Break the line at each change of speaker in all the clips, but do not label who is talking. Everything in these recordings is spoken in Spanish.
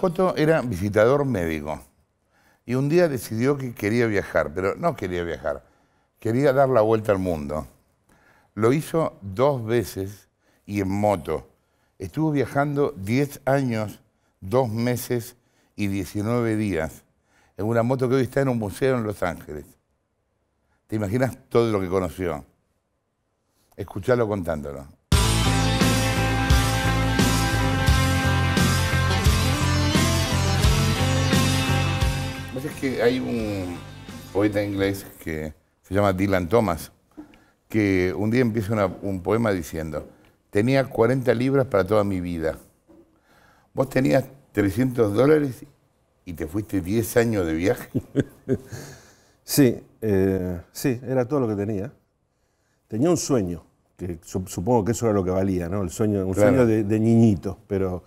Joto era visitador médico y un día decidió que quería viajar, pero no quería viajar, quería dar la vuelta al mundo. Lo hizo dos veces y en moto. Estuvo viajando 10 años, 2 meses y 19 días en una moto que hoy está en un museo en Los Ángeles. ¿Te imaginas todo lo que conoció? Escuchalo contándolo. que hay un poeta inglés que se llama Dylan Thomas, que un día empieza un poema diciendo, tenía 40 libras para toda mi vida. Vos tenías 300 dólares y te fuiste 10 años de viaje.
sí, eh, sí, era todo lo que tenía. Tenía un sueño, que supongo que eso era lo que valía, ¿no? El sueño, un sueño de, de niñito, pero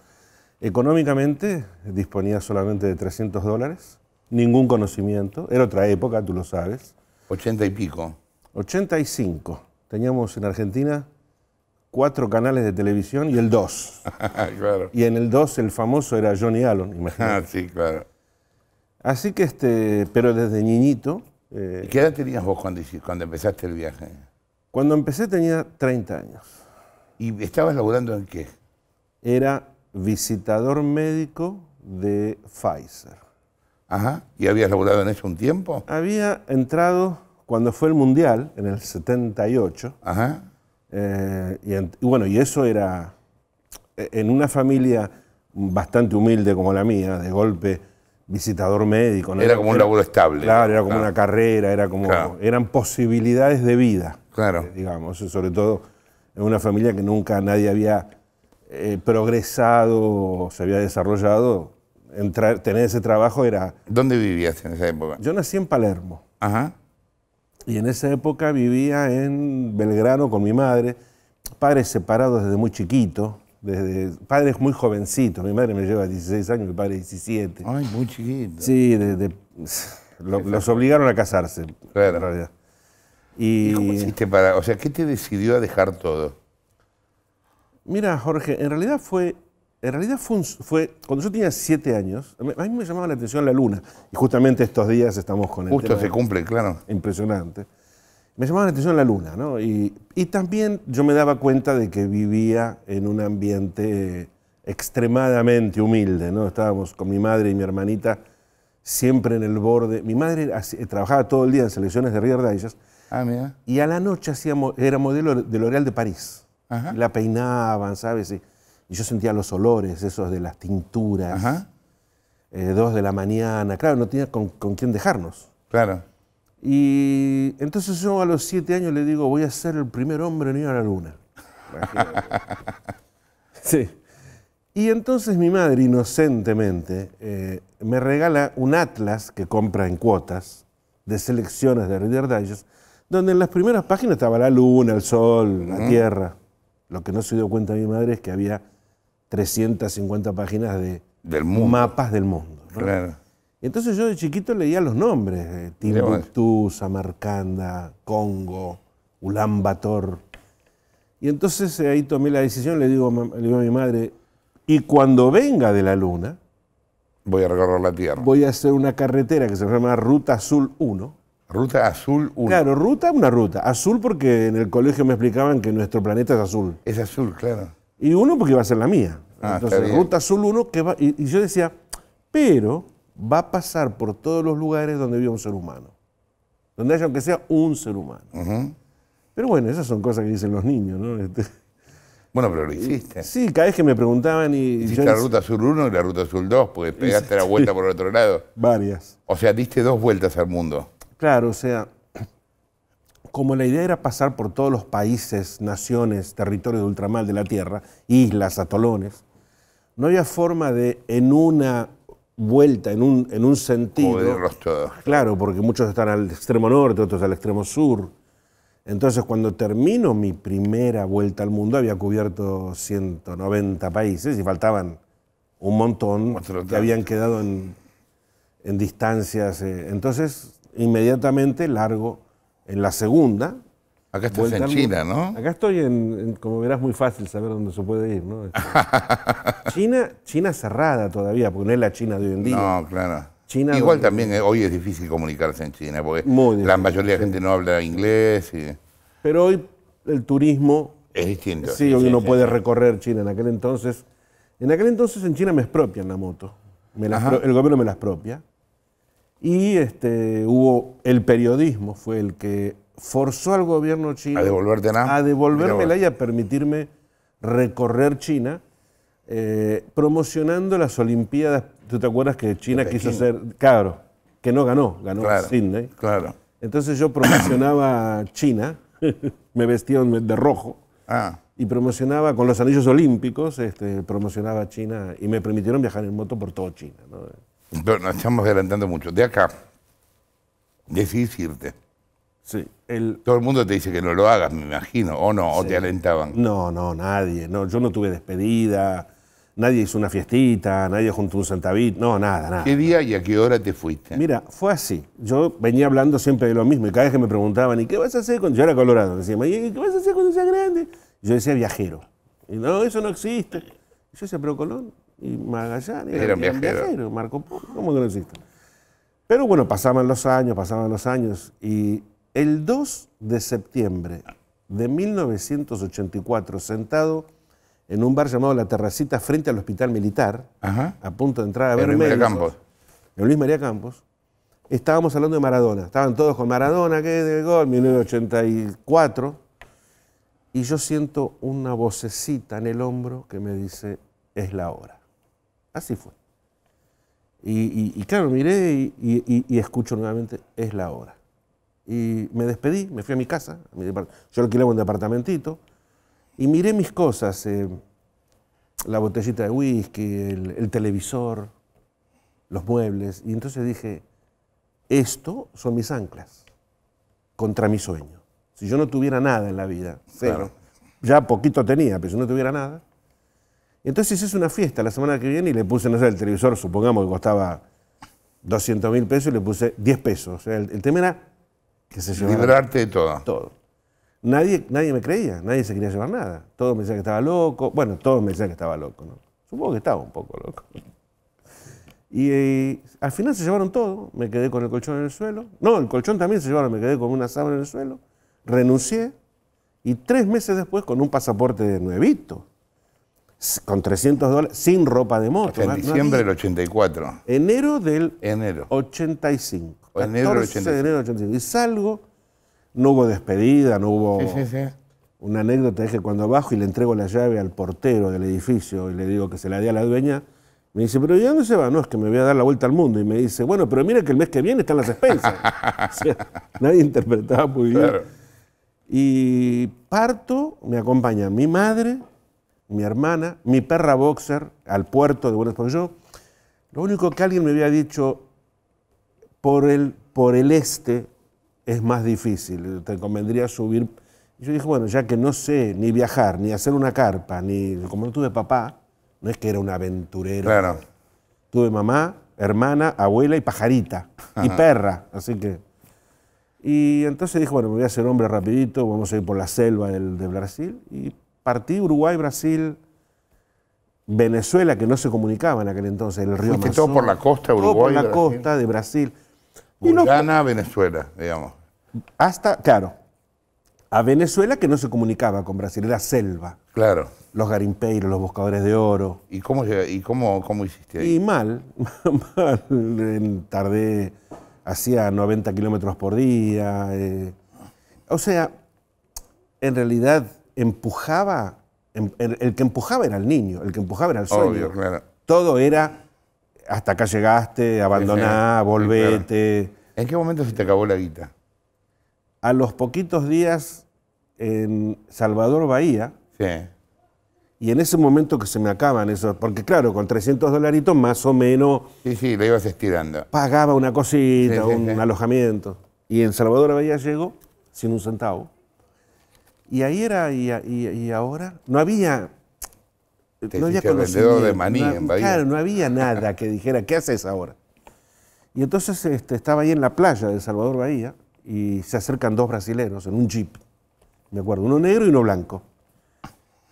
económicamente disponía solamente de 300 dólares ningún conocimiento. Era otra época, tú lo sabes. ¿80 y pico. 85. Teníamos en Argentina cuatro canales de televisión y el 2. Y en el 2 el famoso era Johnny Allen, imagínate. Ah, sí, claro. Así que, este, pero desde niñito... Eh, qué edad tenías vos cuando, cuando empezaste el viaje? Cuando empecé tenía 30 años. ¿Y estabas laburando en qué? Era visitador médico de Pfizer. ¿Y habías laburado en eso un tiempo? Había entrado cuando fue el Mundial, en el 78. Ajá. Eh, y, bueno, y eso era eh, en una familia bastante humilde como la mía, de golpe visitador médico. Era como un laburo estable. Claro, era como una carrera, era como, eran posibilidades de vida. Claro. Eh, digamos, sobre todo en una familia que nunca nadie había progresado o se había desarrollado tener ese trabajo era... ¿Dónde vivías en esa época? Yo nací en Palermo. Ajá. Y en esa época vivía en Belgrano con mi madre, padres separados desde muy chiquito, desde padres muy jovencitos. Mi madre me lleva 16 años, mi padre 17. Ay, muy chiquito. Sí, de, los obligaron a casarse,
claro. en realidad. Y, hiciste para, o sea, qué te decidió a dejar todo?
Mira, Jorge, en realidad fue en realidad fue, cuando yo tenía siete años, a mí me llamaba la atención la luna. Y justamente estos días estamos con el. Justo se cumple, claro. Impresionante. Me llamaba la atención la luna, ¿no? Y, también yo me daba cuenta de que vivía en un ambiente extremadamente humilde, ¿no? Estábamos con mi madre y mi hermanita siempre en el borde. Mi madre trabajaba todo el día en selecciones de Dallas. Ah, mira. Y a la noche hacíamos era modelo de L'Oréal de París. La peinaban, ¿sabes? Y yo sentía los olores, esos de las tinturas. Eh, dos de la mañana. Claro, no tenía con, quién dejarnos. Claro. Y entonces yo a los siete años le digo, voy a ser el primer hombre en ir a la luna. sí. Y entonces mi madre, inocentemente, eh, me regala un atlas que compra en cuotas de selecciones de Reader Digest, donde en las primeras páginas estaba la luna, el sol, la tierra. Lo que no se dio cuenta mi madre es que había 350 páginas de mapas del mundo. Entonces yo de chiquito leía los nombres, eh, Timbuktu, Samarcanda, Congo, Ulan Bator. Y entonces eh, ahí tomé la decisión, le digo, le digo a mi madre, y cuando venga de la luna, voy a recorrer la Tierra. Voy a hacer una carretera que se llama Ruta Azul 1. Ruta Azul 1. Claro, ruta, una ruta. Azul porque en el colegio me explicaban que nuestro planeta es azul. Es azul, claro. Y uno porque iba a ser la mía. Ah, Entonces, Ruta Azul 1, que y, yo decía, pero va a pasar por todos los lugares donde vive un ser humano. Donde haya, aunque sea un ser humano. Pero bueno, esas son cosas que dicen los niños, ¿no? Este, bueno, pero lo hiciste. Sí, cada vez que me preguntaban y. Hiciste la ruta
Azul 1 y la ruta Azul 2, porque pegaste la vuelta por el otro lado.
Varias.
O sea, diste dos vueltas al mundo.
Claro, o sea, como la idea era pasar por todos los países, naciones, territorios de ultramar de la Tierra, islas, atolones, no había forma de, en una vuelta, en un, en un sentido. Todos. Claro, porque muchos están al extremo norte, otros al extremo sur. Entonces, cuando termino mi primera vuelta al mundo, había cubierto 190 países y faltaban un montón que habían quedado en distancias. Eh, entonces, inmediatamente largo en la segunda. Acá estás en China, ¿no? Acá estoy en, como verás, muy fácil saber dónde se puede ir, ¿no? China, China cerrada todavía, porque no es la China de hoy en día. No, claro. China Igual también
eh, hoy es difícil comunicarse en China, porque la mayoría de la gente no habla inglés.
Pero hoy el turismo...
Es distinto. Sí, hoy uno puede
recorrer China. En aquel entonces, en aquel entonces en China me expropian la moto. el gobierno me las propia. Y este, hubo, el periodismo fue el que forzó al gobierno chino a, devolverte la a y a permitirme recorrer China, eh, promocionando las Olimpiadas. ¿Tú te acuerdas que China quiso ser claro, que no ganó, ganó Sydney? Claro. Entonces yo promocionaba China, me vestía de rojo. Ah. Y promocionaba con los anillos olímpicos, este, promocionaba China y me permitieron viajar en moto por todo China.
Pero nos estamos adelantando mucho. De acá, decidís irte. Sí. Todo el mundo te dice que no lo hagas, me imagino, o no, o te alentaban.
No, no, nadie. No, yo no tuve despedida, nadie hizo una fiestita, nadie juntó un santavit, no, nada, nada. ¿Qué día y a qué hora te fuiste? Mira, fue así. Yo venía hablando siempre de lo mismo y cada vez que me preguntaban, ¿y qué vas a hacer cuando yo era colorado? Decían, ¿y qué vas a hacer cuando seas grande? yo decía viajero. Y no, eso no existe. yo decía, pero Colón, y Magallanes era, viajero. Marco Polo, ¿cómo que no existe? Pero bueno, pasaban los años, pasaban los años y el 2 de septiembre de 1984, sentado en un bar llamado La Terracita frente al Hospital Militar, a punto de entrar a ver Luis María Campos. estábamos hablando de Maradona. Estaban todos con Maradona, que es de gol, 1984. Y yo siento una vocecita en el hombro que me dice, es la hora. Así fue. Y, claro, miré y, escucho nuevamente, es la hora. Y me despedí, me fui a mi casa, yo alquilé un departamentito, y miré mis cosas, eh, la botellita de whisky, el, televisor, los muebles, y entonces dije, esto son mis anclas contra mi sueño. Si yo no tuviera nada en la vida, ya poquito tenía, pero si no tuviera nada, entonces hice una fiesta la semana que viene y le puse, no sé, el televisor, supongamos que costaba 200 mil pesos y le puse 10 pesos. O sea, el, tema era que se llevara. Librarte de todo. Todo. Nadie, nadie me creía, nadie se quería llevar nada. Todos me decían que estaba loco. Bueno, todos me decían que estaba loco, ¿no? Supongo que estaba un poco loco. Y, eh, al final se llevaron todo. Me quedé con el colchón en el suelo. No, el colchón también se llevaron, me quedé con una sábana en el suelo. Renuncié. Y tres meses después, con un pasaporte de nuevito, con 300 dólares, sin ropa de moto. en diciembre del 84. Enero del enero. 85. enero 85. Y salgo, no hubo despedida, no hubo... Sí, sí, sí. Una anécdota es que cuando bajo y le entrego la llave al portero del edificio y le digo que se la dé a la dueña, me dice, pero ¿y dónde se va? No, es que me voy a dar la vuelta al mundo. Y me dice, bueno, pero mira que el mes que viene están las expensas. nadie interpretaba muy bien. Y parto, me acompaña mi madre, mi hermana, mi perra boxer al puerto de Buenos Aires. lo único que alguien me había dicho, por el, por el este es más difícil, te convendría subir. yo dije, bueno, ya que no sé ni viajar, ni hacer una carpa, ni como no tuve papá, no es que era un aventurero. Tuve mamá, hermana, abuela y pajarita, y perra, así que... Y entonces dije, bueno, me voy a hacer hombre rapidito, vamos a ir por la selva del, de Brasil, y Partí Uruguay-Brasil, Venezuela, que no se comunicaba en aquel entonces, el río que todo por la costa, Uruguay. Todo por la costa de Brasil. Guyana, Venezuela, digamos. Hasta, claro, a Venezuela que no se comunicaba con Brasil, era selva. Claro. Los garimpeiros, los buscadores de oro. ¿Y cómo, y cómo, cómo hiciste ahí? Y mal, mal. Tardé, hacía 90 kilómetros por día. Eh. O sea, en realidad empujaba, em, el, que empujaba era el niño, el que empujaba era el sueño. Todo era hasta acá llegaste, abandoná, volvete. ¿En qué momento se te acabó la guita? A los poquitos días en Salvador Bahía. Sí. Y en ese momento que se me acaban esos, porque claro, con 300 dolaritos más o menos... Sí, sí, lo ibas estirando. Pagaba una cosita, un alojamiento. Y en Salvador Bahía llego sin un centavo. Y ahí era, y, y, ahora, no había... no había conocido de maní en Bahía. Claro, no había nada que dijera, ¿qué haces ahora? Y entonces este, estaba ahí en la playa de Salvador Bahía y se acercan dos brasileños en un jeep, me acuerdo, uno negro y uno blanco.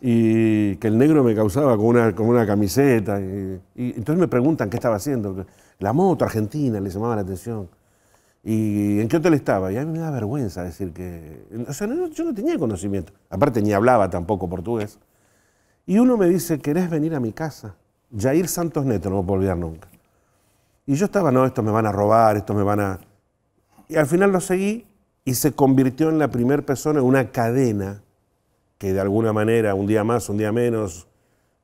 Y que el negro me causaba con una, con una camiseta. Y, y entonces me preguntan qué estaba haciendo. La moto argentina le llamaba la atención. ¿Y en qué hotel estaba? Y a mí me da vergüenza decir que... O sea, yo no tenía conocimiento. Aparte, ni hablaba tampoco portugués. Y uno me dice, ¿querés venir a mi casa? Jair Santos Neto, no me puedo olvidar nunca. Y yo estaba, no, estos me van a robar, esto me van a... Y al final lo seguí y se convirtió en la primera persona, en una cadena que de alguna manera, un día más, un día menos,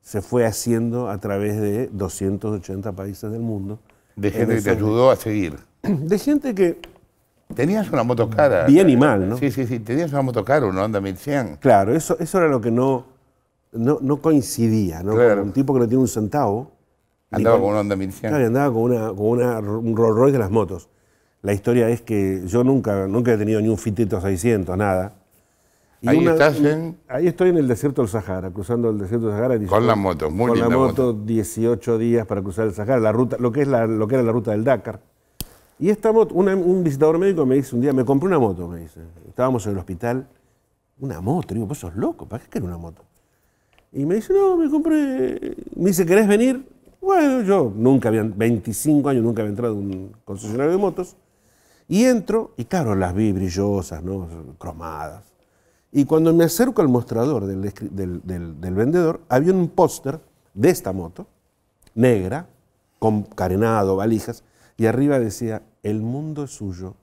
se fue haciendo a través de 280 países del mundo. De gente que te
ayudó a seguir.
de gente que... Tenías una moto
cara. Bien y mal, ¿no? Sí, sí, sí. Tenías una moto cara, una Honda
1100. Claro, eso, eso era lo que no, no, coincidía, ¿no? un tipo que no tiene un centavo.
Andaba con, una Honda 1100. Claro,
andaba con, un Rolls Royce de las motos. La historia es que yo nunca, nunca he tenido ni un Fitito 600, nada. ahí estás en... Ahí estoy en el desierto del Sahara, cruzando el desierto del Sahara. con la moto, muy Con la moto, 18 días para cruzar el Sahara, la ruta, lo que, es lo que era la ruta del Dakar. Y esta moto, un visitador médico me dice un día, me compré una moto, me dice. Estábamos en el hospital, una moto, digo, pues sos loco, ¿para qué querés una moto? Y me dice, no, me compré, me dice, ¿querés venir? Bueno, yo nunca había, 25 años, nunca había entrado a un concesionario de motos. Y entro, y claro, las vi brillosas, ¿no? cromadas. Y cuando me acerco al mostrador del, del, del vendedor, había un póster de esta moto, negra, con carenado, valijas, y arriba decía, el mundo es suyo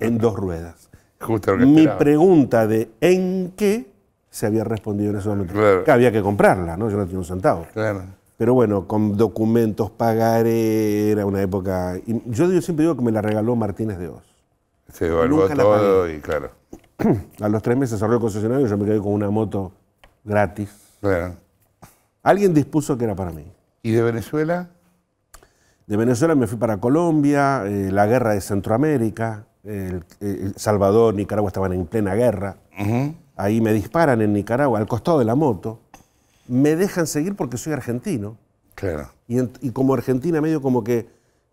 en dos ruedas. Mi pregunta de ¿en qué? se había respondido en ese momento. Claro. Que había que comprarla, ¿no? Yo no tenía un centavo. Claro. Pero bueno, con documentos, pagaré, era una época... yo siempre digo que me la regaló Martínez de Oz.
Se evaluó todo y claro.
A los tres meses cerró el concesionario y yo me quedé con una moto gratis. Claro. Alguien dispuso que era para mí. ¿Y de Venezuela? De Venezuela me fui para Colombia, eh, la guerra de Centroamérica, el, Salvador, Nicaragua estaban en plena guerra. Ahí me disparan en Nicaragua, al costado de la moto. Me dejan seguir porque soy argentino. Claro. Y, como Argentina medio como que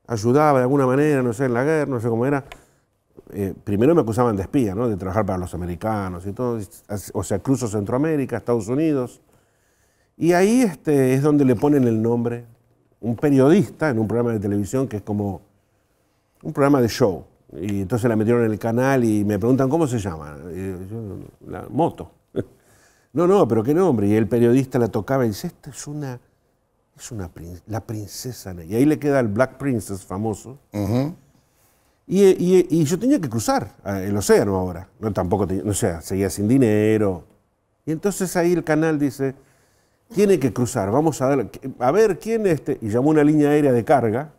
ayudaba de alguna manera, no sé, en la guerra, no sé cómo era. Eh, primero me acusaban de espía, ¿no? De trabajar para los americanos y todo. O sea, cruzo Centroamérica, Estados Unidos. Y ahí este, es donde le ponen el nombre un periodista en un programa de televisión que es como un programa de show. Y entonces la metieron en el canal y me preguntan cómo se llama. la moto. No, no, pero qué nombre. Y el periodista la tocaba y dice, esta es una, es una la princesa. Y ahí le queda el Black Princess famoso. y, yo tenía que cruzar el océano ahora. No, tampoco, tenía, no sé, seguía sin dinero. Y entonces ahí el canal dice, tiene que cruzar, vamos a ver, a ver quién este, y llamó una línea aérea de carga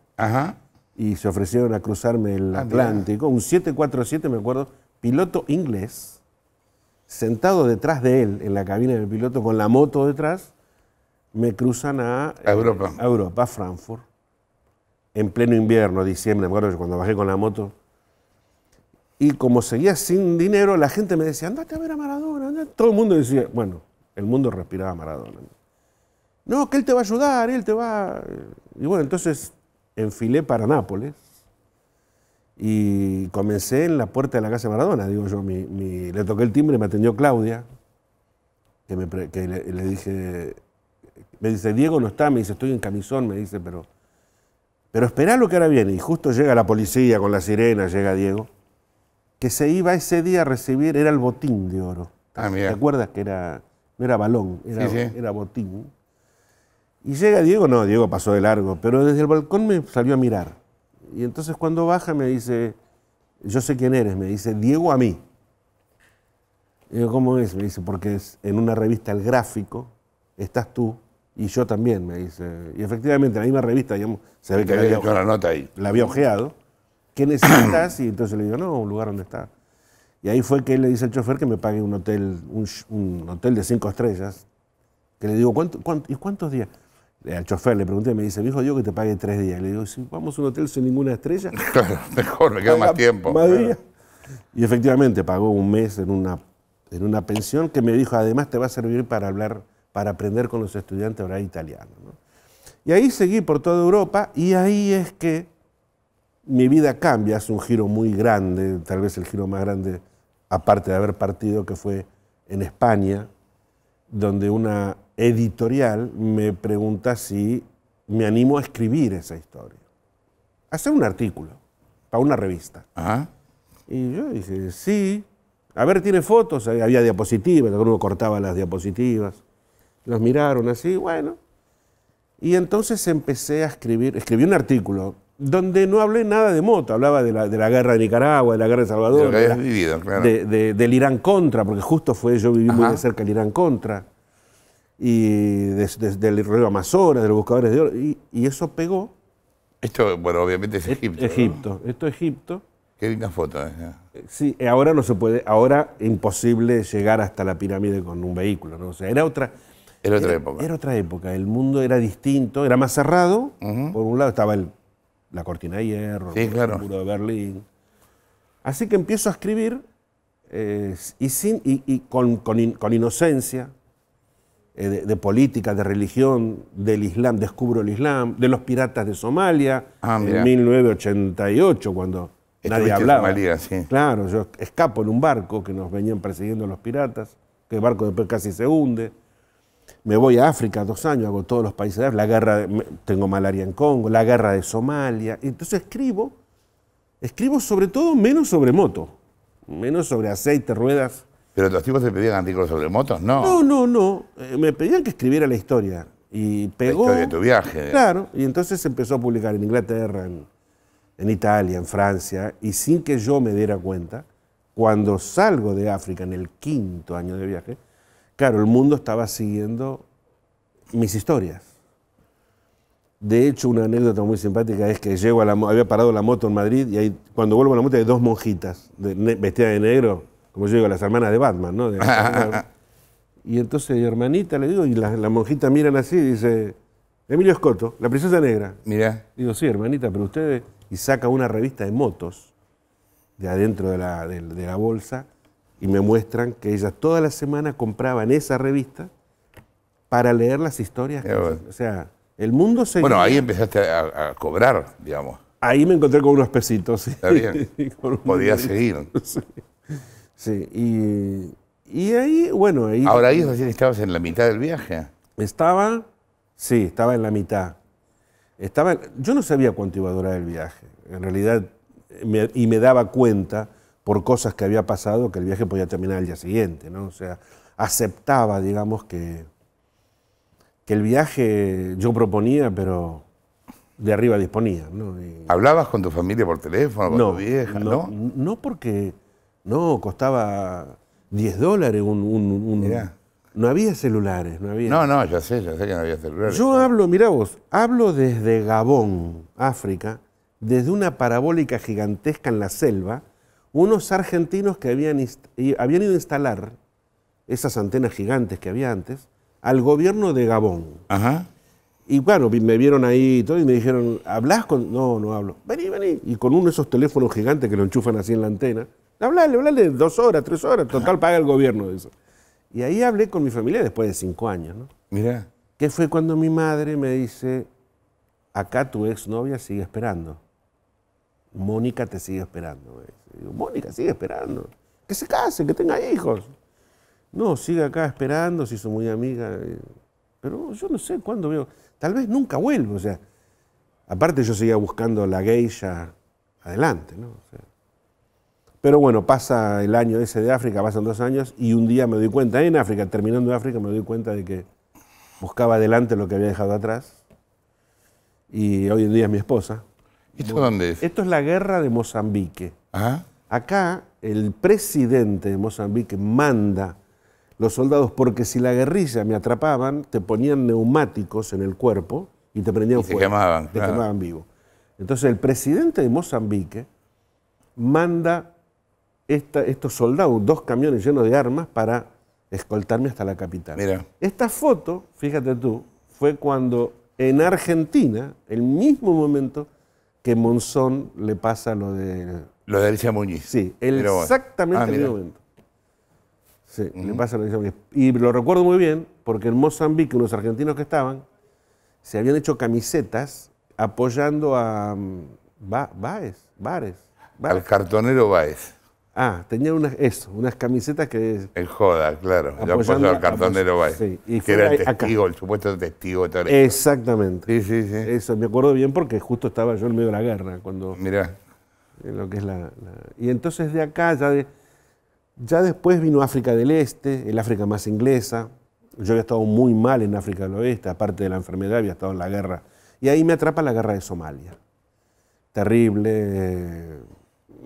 y se ofrecieron a cruzarme el ah, Atlántico, un 747 me acuerdo, piloto inglés, sentado detrás de él en la cabina del piloto con la moto detrás, me cruzan a, eh, Europa, a Europa, Frankfurt, en pleno invierno, diciembre, me acuerdo yo cuando bajé con la moto. Y como seguía sin dinero, la gente me decía, andate a ver a Maradona. Todo el mundo decía, bueno, el mundo respiraba Maradona. No, que él te va a ayudar, él te va... Eh. Y bueno, entonces enfilé para Nápoles y comencé en la puerta de la casa Maradona, digo yo, le toqué el timbre, me atendió Claudia, que, me, le, dije, me dice, Diego no está, me dice, estoy en camisón, me dice, pero, pero esperá lo que ahora viene. Y justo llega la policía con la sirena, llega Diego, que se iba ese día a recibir, era el botín de oro. Ah, ¿Te acuerdas que era, no era balón, era, sí, sí. era botín? Y llega Diego, no, Diego pasó de largo, pero desde el balcón me salió a mirar. Y entonces cuando baja me dice, yo sé quién eres, me dice, Diego a mí. Y yo, ¿cómo es? Me dice, porque es en una revista El Gráfico, estás tú y yo también, me dice. Y efectivamente, en la misma revista, digamos, se ve que la nota ahí. había ojeado. ¿Qué necesitas? y entonces le digo, no, un lugar donde está. Y ahí fue que él le dice al chofer que me pague un hotel, un, hotel de cinco estrellas. Que le digo, cuánto, y cuántos días? Eh, al chofer le pregunté, me dice, hijo, yo que te pague tres días. Le digo, si vamos a un hotel sin ninguna estrella. mejor, me queda más tiempo. Más Y efectivamente pagó un mes en una, en una pensión que me dijo, además te va a servir para hablar, para aprender con los estudiantes a hablar italiano. Y ahí seguí por toda Europa y ahí es que mi vida cambia, hace un giro muy grande, tal vez el giro más grande, aparte de haber partido, que fue en España, donde una editorial me pregunta si me animo a escribir esa historia. Hacer un artículo para una revista. Y yo dije, sí. A ver, tiene fotos, había diapositivas, uno cortaba las diapositivas. Los miraron así, bueno. Y entonces empecé a escribir, escribí un artículo donde no hablé nada de moto, hablaba de la, guerra de Nicaragua, de la guerra de Salvador, de del Irán contra, porque justo fue, yo viví muy cerca el Irán contra y desde, el río Amazonas, de los buscadores de oro, y, eso pegó.
Esto, bueno, obviamente es Egipto. Egipto, esto es Egipto. Qué linda foto. ¿eh?
Eh, sí, eh, ahora no se puede, ahora imposible llegar hasta la pirámide con un vehículo, ¿no? O sea, era otra... Era otra época. Era otra época, el mundo era distinto, era más cerrado, por un lado estaba el, la cortina de hierro, el muro de Berlín. Así que empiezo a escribir y, sin, y, con, con, inocencia, eh, de, política, de religión, del Islam, descubro el Islam, de los piratas de Somalia, ah, en 1988, cuando nadie hablaba. Somalia, sí. Claro, yo escapo en un barco que nos venían persiguiendo los piratas, que el barco después casi se hunde. Me voy a África dos años, hago todos los países de África, la guerra tengo malaria en Congo, la guerra de Somalia. Entonces escribo, escribo sobre todo menos sobre moto, menos sobre aceite, ruedas, pero los tipos te pedían artículos sobre motos, ¿no? No, no, no. Eh, me pedían que escribiera la historia. Y pegó. La historia de tu viaje. Claro. Y entonces empezó a publicar en Inglaterra, en, Italia, en Francia. Y sin que yo me diera cuenta, cuando salgo de África en el quinto año de viaje, claro, el mundo estaba siguiendo mis historias. De hecho, una anécdota muy simpática es que llego a la, había parado la moto en Madrid y ahí, cuando vuelvo a la moto hay dos monjitas vestidas de negro como yo digo, las hermanas de Batman, ¿no? y entonces, hermanita, le digo, y las la monjitas miran así dice, Emilio Escoto, la princesa negra. Mira. Digo, sí, hermanita, pero ustedes... Y saca una revista de motos de adentro de la, bolsa y me muestran que ellas todas las semanas compraban esa revista para leer las historias. O sea, el mundo se... Bueno, ahí empezaste a, cobrar, digamos. Ahí me encontré con unos pesitos. Está bien. podía seguir. Sí. Sí, y, ahí, bueno, ahí... Ahora ahí eh, estabas en la mitad del viaje. Estaba, sí, estaba en la mitad. Estaba, yo no sabía cuánto iba a durar el viaje, en realidad, y me daba cuenta por cosas que había pasado que el viaje podía terminar el día siguiente, ¿no? O sea, aceptaba, digamos, que, que el viaje yo proponía, pero de arriba disponía. ¿no? ¿Hablabas con tu familia por teléfono, con tu vieja? no, no porque no, costaba 10 dólares un... No había celulares, no había... No,
no, yo sé, yo sé que no había
celulares. Yo hablo, mirá vos, hablo desde Gabón, África, desde una parabólica gigantesca en la selva, unos argentinos que habían, habían ido a instalar esas antenas gigantes que había antes al gobierno de Gabón. Ajá. Y bueno, me vieron ahí y todo y me dijeron, ¿hablas con...? No, no hablo. Vení, vení. Y con uno de esos teléfonos gigantes que lo enchufan así en la antena. Hablale, hablale dos horas, tres horas, total paga el gobierno eso. Y ahí hablé con mi familia después de cinco años, ¿no? Mirá. Que fue cuando mi madre me dice, acá tu exnovia sigue esperando. Mónica te sigue esperando. Digo, Mónica sigue esperando. Que se case, que tenga hijos. No, sigue acá esperando, se hizo muy amiga. Pero yo no sé cuándo veo. Tal vez nunca vuelvo. O sea, aparte yo seguía buscando la geisha adelante, ¿no? Pero bueno, pasa el año ese de África, pasan dos años y un día me doy cuenta, en África, terminando África, me doy cuenta de que buscaba adelante lo que había dejado atrás. Y hoy en día es mi esposa. ¿Y esto dónde es? Esto es la guerra de Mozambique. Ah. Acá el presidente de Mozambique manda los soldados porque si la guerrilla me atrapaban, te ponían neumáticos en el cuerpo y te prendían y fuego. Te quemaban. Te quemaban vivo. Entonces el presidente de Mozambique manda estos soldados, dos camiones llenos de armas para escoltarme hasta la capital. Mira. Esta foto, fíjate tú, fue cuando en Argentina, el mismo momento que Monzón le pasa lo de... Lo de Alicia Muñiz. Sí, exactamente ah, el mismo momento. Sí, le pasa lo de Alicia Muñiz. Y lo recuerdo muy bien porque en Mozambique unos argentinos que estaban se habían hecho camisetas apoyando a mm, Baez Bares. Al cartonero Baez Ah, tenía unas, eso, unas camisetas que... En joda, claro. Lo puesto al cartón de Sí, y que era el testigo, el supuesto testigo de Exactamente. Sí, sí, sí. Eso, me acuerdo bien porque justo estaba yo en medio de la guerra cuando... Mirá. lo que es la, Y entonces de acá ya, ya después vino África del Este, el África más inglesa. Yo había estado muy mal en África del Oeste, aparte de la enfermedad, había estado en la guerra. Y ahí me atrapa la guerra de Somalia. Terrible... Eh,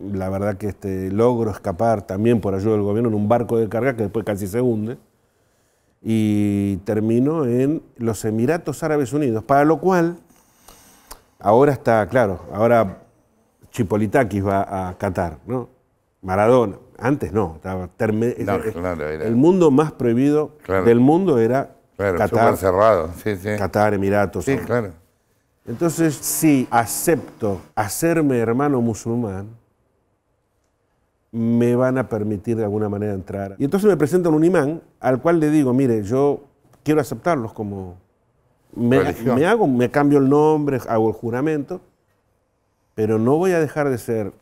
la verdad que este, logro escapar también por ayuda del gobierno en un barco de carga que después casi se hunde. Y termino en los Emiratos Árabes Unidos, para lo cual ahora está, claro, ahora Chipolitakis va a Qatar, ¿no? Maradona, antes no, estaba el, mundo más prohibido del mundo era Qatar, cerrado. Sí, sí. Qatar, Emiratos. Sí, claro. Entonces, si acepto hacerme hermano musulmán, me van a permitir de alguna manera entrar. Y entonces me presentan un imán al cual le digo, mire, yo quiero aceptarlos como... Me, hago, me cambio el nombre, hago el juramento, pero no voy a dejar de ser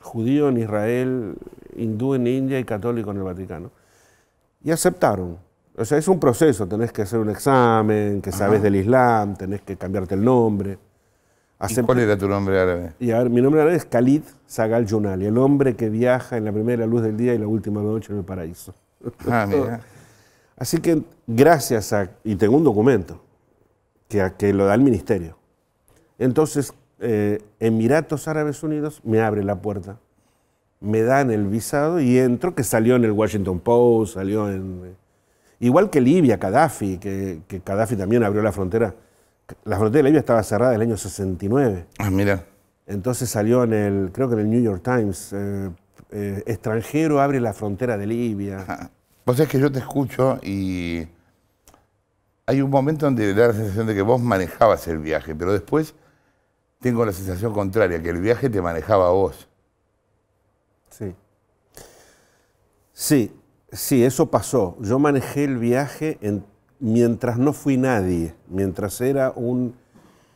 judío en Israel, hindú en India y católico en el Vaticano. Y aceptaron. O sea, es un proceso, tenés que hacer un examen, que sabes del Islam, tenés que cambiarte el nombre. ¿Cuál era tu nombre árabe? Y mi nombre árabe es Khalid Zagal Junal, el hombre que viaja en la primera luz del día y la última noche en el paraíso. Ah, Así que gracias a... Y tengo un documento que, lo da el ministerio. Entonces, eh, Emiratos Árabes Unidos me abre la puerta, me dan el visado y entro, que salió en el Washington Post, salió en... Eh, igual que Libia, Gaddafi, que, que Gaddafi también abrió la frontera la frontera de Libia estaba cerrada en el año 69. Ah, mira. Entonces salió en el, creo que en el New York Times, eh, eh, extranjero abre la frontera de Libia. Vos sabés que yo te escucho y hay un
momento donde da la sensación de que vos manejabas el viaje, pero después tengo la sensación contraria, que el viaje te manejaba a vos.
Sí. Sí, sí, eso pasó. Yo manejé el viaje en mientras no fui nadie, mientras era un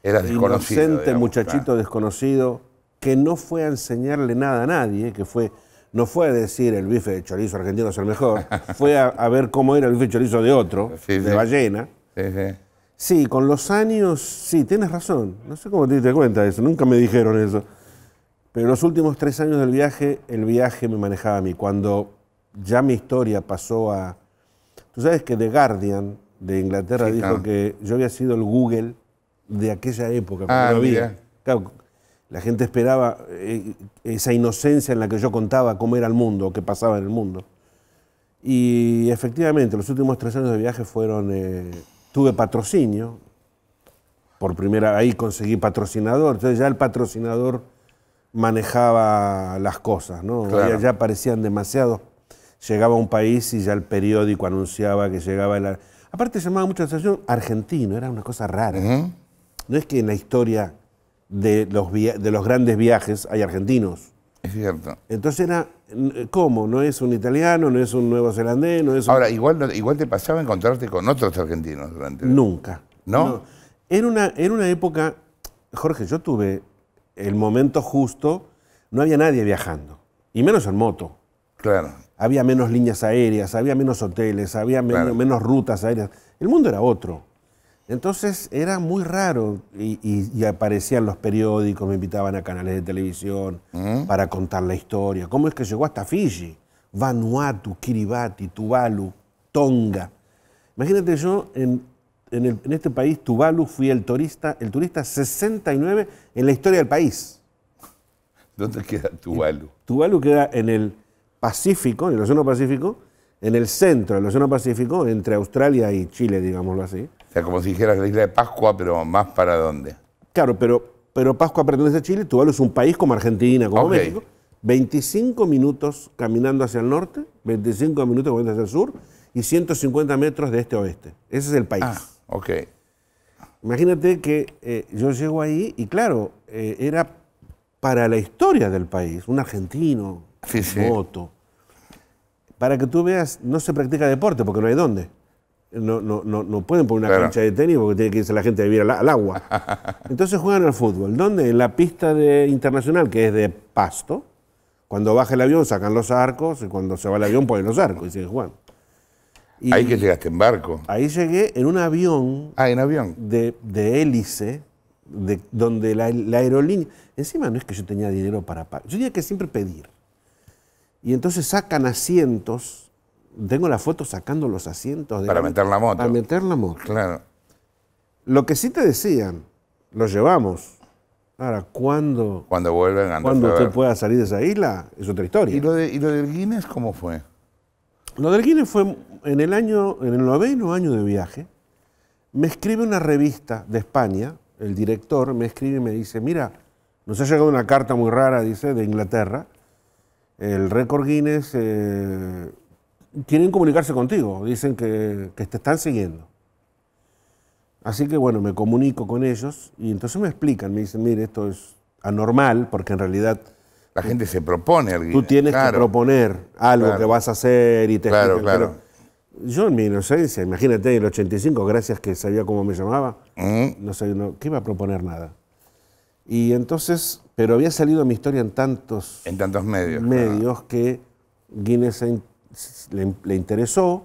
era inocente muchachito desconocido que no fue a enseñarle nada a nadie, que fue no fue a decir el bife de chorizo argentino es el mejor, fue a, ver cómo era el bife de chorizo de otro, de ballena. Sí, con los años, sí, tienes razón. No sé cómo te diste cuenta de eso, nunca me dijeron eso. Pero en los últimos tres años del viaje, el viaje me manejaba a mí. Cuando ya mi historia pasó a... Tú sabes que The Guardian de Inglaterra dijo que yo había sido el Google de aquella época. Ah, había. la gente esperaba eh, esa inocencia en la que yo contaba cómo era el mundo, qué pasaba en el mundo. Y efectivamente, los últimos tres años de viaje fueron. Eh, tuve patrocinio. Por primera ahí conseguí patrocinador. Entonces ya el patrocinador manejaba las cosas, ¿no? Ya, ya, parecían demasiados. Llegaba a un país y ya el periódico anunciaba que llegaba el Aparte llamaba mucho la atención argentino, era una cosa rara. No es que en la historia de los, de los grandes viajes hay argentinos. Es cierto. Entonces era, ¿cómo? No es un italiano, no es un nuevo no es un... Ahora, igual, igual te pasaba encontrarte con otros argentinos durante... Nunca. ¿No? En una, una época, Jorge, yo tuve el momento justo, no había nadie viajando, y menos en moto. Claro había menos líneas aéreas, había menos hoteles, había menos rutas aéreas. El mundo era otro. Entonces era muy raro y, aparecían los periódicos, me invitaban a canales de televisión mm. para contar la historia. ¿Cómo es que llegó hasta Fiji? Vanuatu, Kiribati, Tuvalu, Tonga. Imagínate yo en, en, este país, Tuvalu, fui el turista, el turista 69 en la historia del país. ¿Dónde queda Tuvalu? Tuvalu queda en el Pacífico, en el Océano Pacífico, en el centro del Océano Pacífico, entre Australia y Chile, digámoslo así. O sea,
como si dijeras la isla de Pascua, pero más para dónde.
Claro, pero, pero Pascua pertenece a Chile, Tuvalu es un país como Argentina, como México. 25 minutos caminando hacia el norte, 25 minutos caminando hacia el sur y 150 metros de este a oeste. Ese es el país. Ah, ok. Imagínate que eh, yo llego ahí y claro, eh, era para la historia del país, un argentino, para que tú veas, no se practica deporte porque no hay dónde. No, no, pueden poner una cancha de tenis porque tiene que irse la gente a vivir al, agua. Entonces juegan al fútbol. ¿Dónde? En la pista de, internacional, que es de pasto. Cuando baja el avión sacan los arcos y cuando se va el avión ponen los arcos y siguen jugando.
ahí que llegaste en barco.
Ahí llegué en un avión. Ah, en avión. De, hélice, de, donde la, la, aerolínea. Encima no es que yo tenía dinero para pagar. Yo tenía que siempre pedir. Y entonces sacan asientos. Tengo la foto sacando los asientos. para meter la moto. Para meter la moto. Claro. Lo que sí te decían, lo llevamos. Ahora, ¿cuándo?
Cuando vuelven a Cuando usted
pueda salir de esa isla, es otra historia. ¿Y lo, de, ¿Y lo, del Guinness cómo fue? Lo del Guinness fue en el año, en el noveno año de viaje. Me escribe una revista de España, el director me escribe y me dice, mira, nos ha llegado una carta muy rara, dice, de Inglaterra, el récord Guinness, eh, quieren comunicarse contigo, dicen que, te están siguiendo. Así que bueno, me comunico con ellos y entonces me explican, me dicen, mire, esto es anormal porque en realidad... La gente se propone al Tú tienes que proponer algo que vas a hacer y te claro, claro. yo en mi inocencia, imagínate, en el 85, gracias que sabía cómo me llamaba, mm. no, sabía, no ¿qué iba a proponer nada? Y entonces, pero había salido mi historia en tantos... En tantos medios. Medios que Guinness le, le, interesó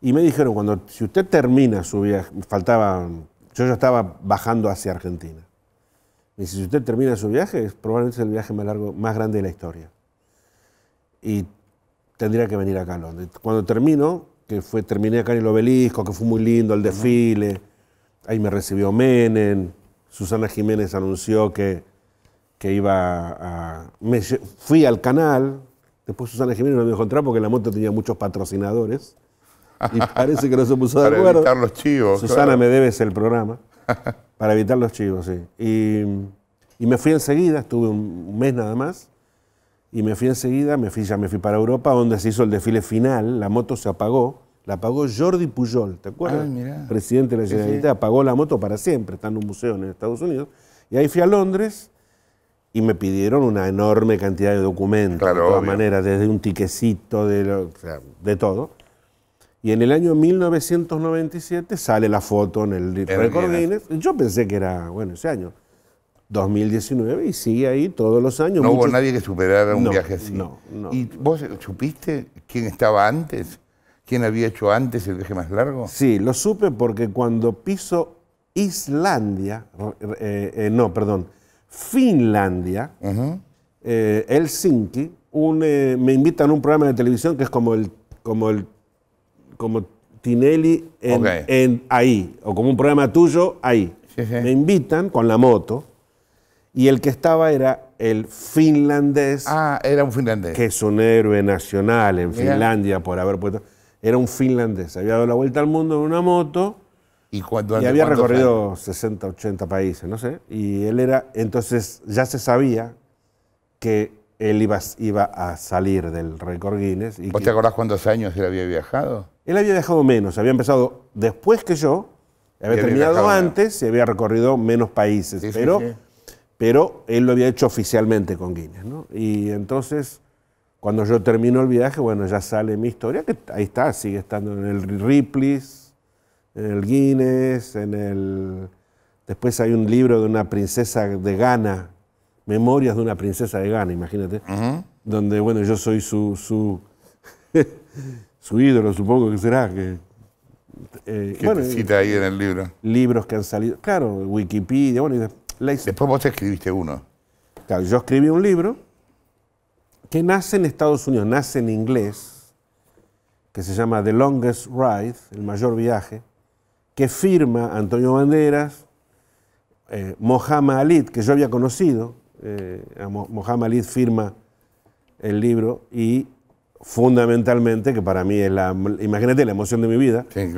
y me dijeron, cuando, si usted termina su viaje, faltaba, yo ya estaba bajando hacia Argentina. Me dice, si usted termina su viaje, es probablemente el viaje más largo, más grande de la historia. Y tendría que venir acá a Londres. Cuando termino, que fue, terminé acá en el obelisco, que fue muy lindo el desfile, ahí me recibió Menem, Susana Jiménez anunció que, iba a... Me, fui al canal, después Susana Jiménez no me encontró porque la moto tenía muchos patrocinadores y parece que no se puso de acuerdo. Para evitar los chivos. Susana, me debes el programa. Para evitar los chivos, sí. Y, y, me fui enseguida, estuve un mes nada más, y me fui enseguida, me fui, ya me fui para Europa, donde se hizo el desfile final, la moto se apagó, la pagó Jordi Pujol, ¿te acuerdas? Ah, Presidente de la Generalitat, pagó la moto para siempre, está en un museo en Estados Unidos. Y ahí fui a Londres y me pidieron una enorme cantidad de documentos, de todas maneras, desde un tiquecito, de, de todo. Y en el año 1997 sale la foto en el record Guinness. Yo pensé que era, bueno, ese año, 2019, y sigue ahí todos los años. No hubo nadie que superara un viaje así. ¿Y vos supiste quién estaba antes? quién había hecho antes el viaje más largo? Sí, lo supe porque cuando piso Islandia, eh, eh, no, perdón, Finlandia, eh, Helsinki, me invitan a un programa de televisión que es como el, como el, como Tinelli en, ahí, o como un programa tuyo ahí. Me invitan con la moto y el que estaba era el finlandés. Ah, era un finlandés. Que es un héroe nacional en Finlandia por haber puesto era un finlandés. Había dado la vuelta al mundo en una moto. ¿Y, había recorrido 60, 80 países, no sé. Y él era. Entonces ya se sabía que él iba, iba a salir del récord Guinness. Y ¿Vos te acordás cuántos años él había viajado? Él había viajado menos. Había empezado después que yo. Había, terminado antes y había recorrido menos países. pero, pero él lo había hecho oficialmente con Guinness, ¿no? Y entonces. Cuando yo termino el viaje, bueno, ya sale mi historia, que ahí está, sigue estando en el Ripley's, en el Guinness, en el... Después hay un libro de una princesa de Ghana, Memorias de una princesa de Ghana, imagínate, donde, bueno, yo soy su, su, su ídolo, supongo que será, que eh, ¿Qué cita ahí en el libro? Libros que han salido. Claro, Wikipedia, bueno, y Después vos escribiste uno. Claro, yo escribí un libro que nace en Estados Unidos, nace en inglés, que se llama The Longest Ride, el mayor viaje, que firma Antonio Banderas, eh, Mohamed Alid, que yo había conocido, eh, Mohamed firma el libro y fundamentalmente, que para mí es la, imagínate la emoción de mi vida, sí,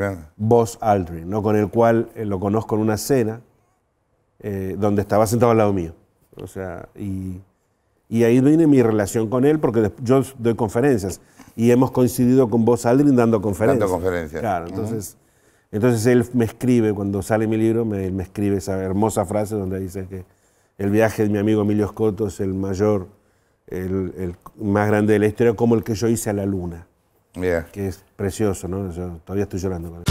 Aldrin, ¿no? con el cual eh, lo conozco en una cena eh, donde estaba sentado al lado mío. O sea, y y ahí viene mi relación con él, porque yo doy conferencias. Y hemos coincidido con vos, Aldrin, dando conferencias. Dando conferencias. Claro, entonces, entonces él me escribe, cuando sale mi libro, me, escribe esa hermosa frase donde dice que el viaje de mi amigo Emilio Escoto es el mayor, el, más grande de la historia, como el que yo hice a la luna. Que es precioso, ¿no? Yo todavía estoy llorando con él.